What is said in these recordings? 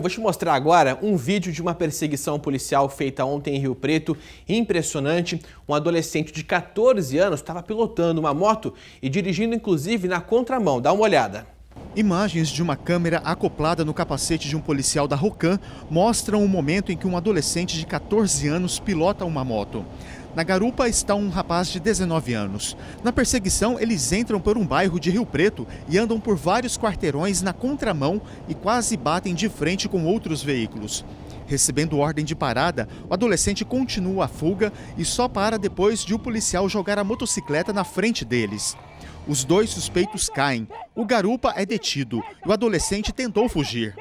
Vou te mostrar agora um vídeo de uma perseguição policial feita ontem em Rio Preto. Impressionante, um adolescente de 14 anos estava pilotando uma moto e dirigindo inclusive na contramão. Dá uma olhada. Imagens de uma câmera acoplada no capacete de um policial da Rocan mostram o momento em que um adolescente de 14 anos pilota uma moto. Na garupa está um rapaz de 19 anos. Na perseguição, eles entram por um bairro de Rio Preto e andam por vários quarteirões na contramão e quase batem de frente com outros veículos. Recebendo ordem de parada, o adolescente continua a fuga e só para depois de o policial jogar a motocicleta na frente deles. Os dois suspeitos caem. O garupa é detido e o adolescente tentou fugir.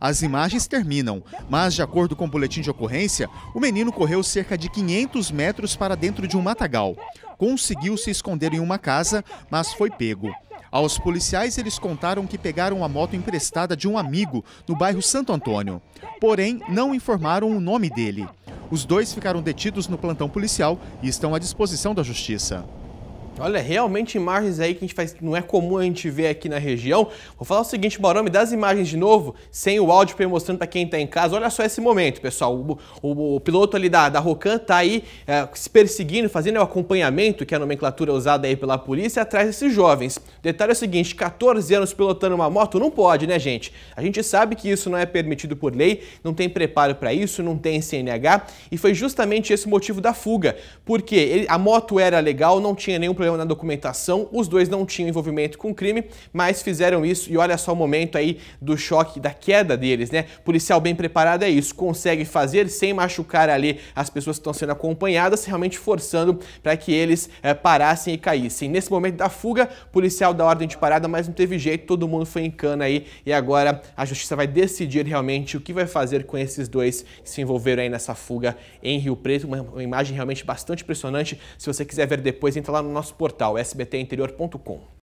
As imagens terminam, mas, de acordo com o boletim de ocorrência, o menino correu cerca de 500 metros para dentro de um matagal. Conseguiu se esconder em uma casa, mas foi pego. Aos policiais, eles contaram que pegaram a moto emprestada de um amigo no bairro Santo Antônio, porém não informaram o nome dele. Os dois ficaram detidos no plantão policial e estão à disposição da justiça. Olha, realmente imagens aí que a gente faz, não é comum a gente ver aqui na região. Vou falar o seguinte, Barão, me dá as imagens de novo, sem o áudio para eu mostrando para quem está em casa. Olha só esse momento, pessoal. O, o, o piloto ali da, da Rocan está aí é, se perseguindo, fazendo o acompanhamento, que é a nomenclatura usada aí pela polícia, atrás desses jovens. O detalhe é o seguinte, 14 anos pilotando uma moto não pode, né, gente? A gente sabe que isso não é permitido por lei, não tem preparo para isso, não tem CNH, e foi justamente esse motivo da fuga, porque ele, a moto era legal, não tinha nenhum problema problema na documentação. Os dois não tinham envolvimento com crime, mas fizeram isso e olha só o momento aí do choque, da queda deles, né? Policial bem preparado é isso, consegue fazer sem machucar ali as pessoas que estão sendo acompanhadas, realmente forçando para que eles é, parassem e caíssem. Nesse momento da fuga, policial da ordem de parada, mas não teve jeito, todo mundo foi em cana aí e agora a justiça vai decidir realmente o que vai fazer com esses dois que se envolveram aí nessa fuga em Rio Preto. Uma, uma imagem realmente bastante impressionante. Se você quiser ver depois, entra lá no nosso portal sbtinterior.com.